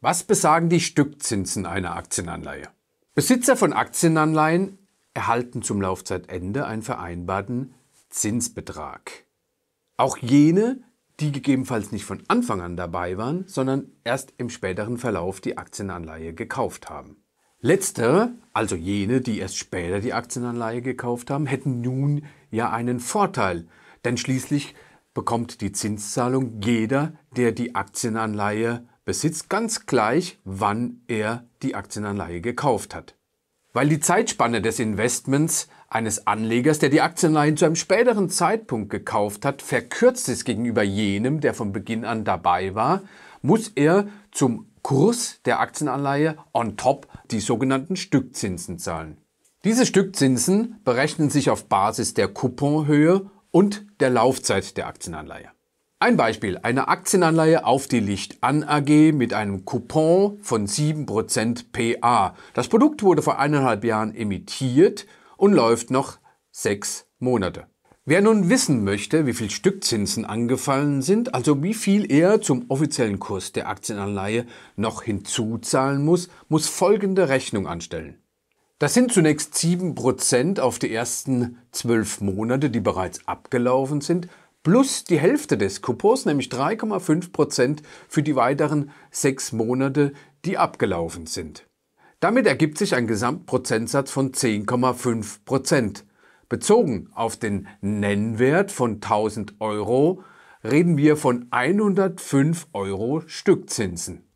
Was besagen die Stückzinsen einer Aktienanleihe? Besitzer von Aktienanleihen erhalten zum Laufzeitende einen vereinbarten Zinsbetrag. Auch jene, die gegebenenfalls nicht von Anfang an dabei waren, sondern erst im späteren Verlauf die Aktienanleihe gekauft haben. Letztere, also jene, die erst später die Aktienanleihe gekauft haben, hätten nun ja einen Vorteil, denn schließlich bekommt die Zinszahlung jeder, der die Aktienanleihe besitzt, ganz gleich, wann er die Aktienanleihe gekauft hat. Weil die Zeitspanne des Investments eines Anlegers, der die Aktienanleihen zu einem späteren Zeitpunkt gekauft hat, verkürzt ist gegenüber jenem, der von Beginn an dabei war, muss er zum Kurs der Aktienanleihe on top die sogenannten Stückzinsen zahlen. Diese Stückzinsen berechnen sich auf Basis der Couponhöhe und der Laufzeit der Aktienanleihe. Ein Beispiel, eine Aktienanleihe auf die Lichtan AG mit einem Coupon von 7% PA. Das Produkt wurde vor eineinhalb Jahren emittiert und läuft noch sechs Monate. Wer nun wissen möchte, wie viel Stückzinsen angefallen sind, also wie viel er zum offiziellen Kurs der Aktienanleihe noch hinzuzahlen muss, muss folgende Rechnung anstellen. Das sind zunächst 7% auf die ersten 12 Monate, die bereits abgelaufen sind, plus die Hälfte des Coupons, nämlich 3,5 Prozent für die weiteren sechs Monate, die abgelaufen sind. Damit ergibt sich ein Gesamtprozentsatz von 10,5 Prozent. Bezogen auf den Nennwert von 1000 Euro reden wir von 105 Euro Stückzinsen.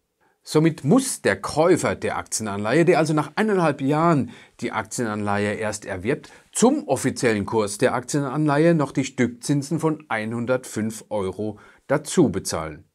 Somit muss der Käufer der Aktienanleihe, der also nach eineinhalb Jahren die Aktienanleihe erst erwirbt, zum offiziellen Kurs der Aktienanleihe noch die Stückzinsen von 105 Euro dazu bezahlen.